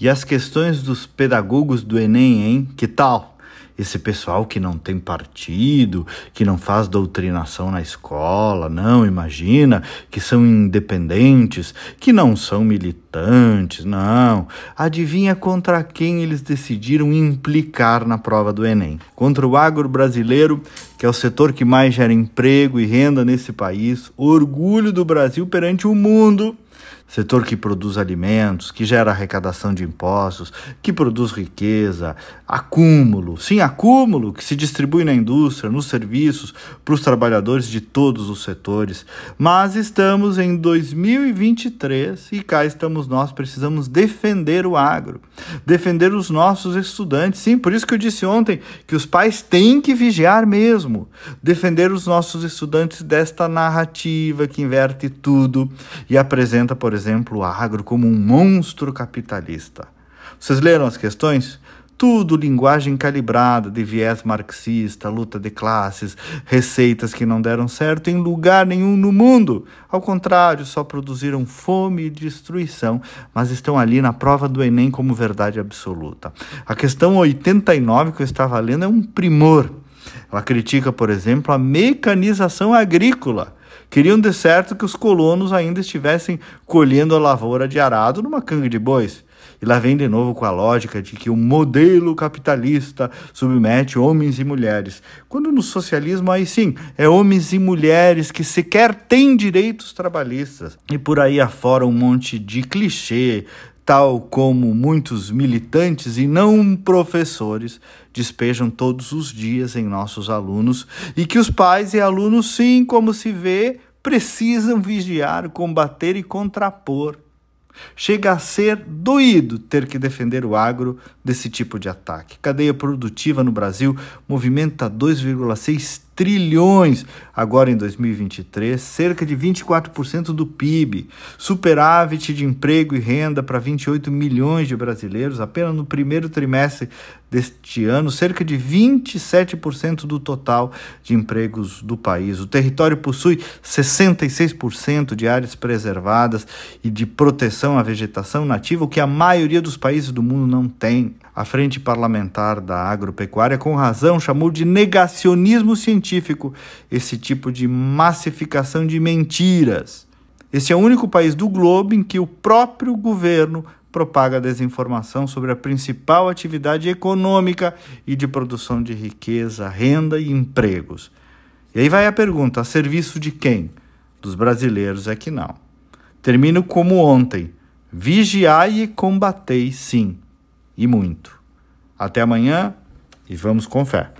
E as questões dos pedagogos do Enem, hein? Que tal? Esse pessoal que não tem partido, que não faz doutrinação na escola, não, imagina, que são independentes, que não são militantes, não. Adivinha contra quem eles decidiram implicar na prova do Enem? Contra o agro brasileiro que é o setor que mais gera emprego e renda nesse país, orgulho do Brasil perante o mundo, setor que produz alimentos, que gera arrecadação de impostos, que produz riqueza, acúmulo, sim, acúmulo que se distribui na indústria, nos serviços, para os trabalhadores de todos os setores. Mas estamos em 2023 e cá estamos nós, precisamos defender o agro, defender os nossos estudantes. Sim, por isso que eu disse ontem que os pais têm que vigiar mesmo. Defender os nossos estudantes desta narrativa que inverte tudo e apresenta, por exemplo, o agro como um monstro capitalista. Vocês leram as questões? Tudo linguagem calibrada de viés marxista, luta de classes, receitas que não deram certo em lugar nenhum no mundo. Ao contrário, só produziram fome e destruição, mas estão ali na prova do Enem como verdade absoluta. A questão 89 que eu estava lendo é um primor ela critica, por exemplo, a mecanização agrícola. Queriam de certo que os colonos ainda estivessem colhendo a lavoura de arado numa canga de bois. E lá vem de novo com a lógica de que o modelo capitalista submete homens e mulheres. Quando no socialismo, aí sim, é homens e mulheres que sequer têm direitos trabalhistas. E por aí afora um monte de clichê, tal como muitos militantes e não professores despejam todos os dias em nossos alunos, e que os pais e alunos, sim, como se vê, precisam vigiar, combater e contrapor. Chega a ser doído ter que defender o agro desse tipo de ataque. Cadeia produtiva no Brasil movimenta 2,6 trilhões. Agora em 2023, cerca de 24% do PIB. Superávit de emprego e renda para 28 milhões de brasileiros apenas no primeiro trimestre deste ano, cerca de 27% do total de empregos do país. O território possui 66% de áreas preservadas e de proteção à vegetação nativa, o que a maioria dos países do mundo não tem. A Frente Parlamentar da Agropecuária, com razão, chamou de negacionismo científico esse tipo de massificação de mentiras. Esse é o único país do globo em que o próprio governo propaga desinformação sobre a principal atividade econômica e de produção de riqueza, renda e empregos. E aí vai a pergunta: a serviço de quem? Dos brasileiros é que não. Termino como ontem: vigiai e combatei, sim, e muito. Até amanhã e vamos com fé.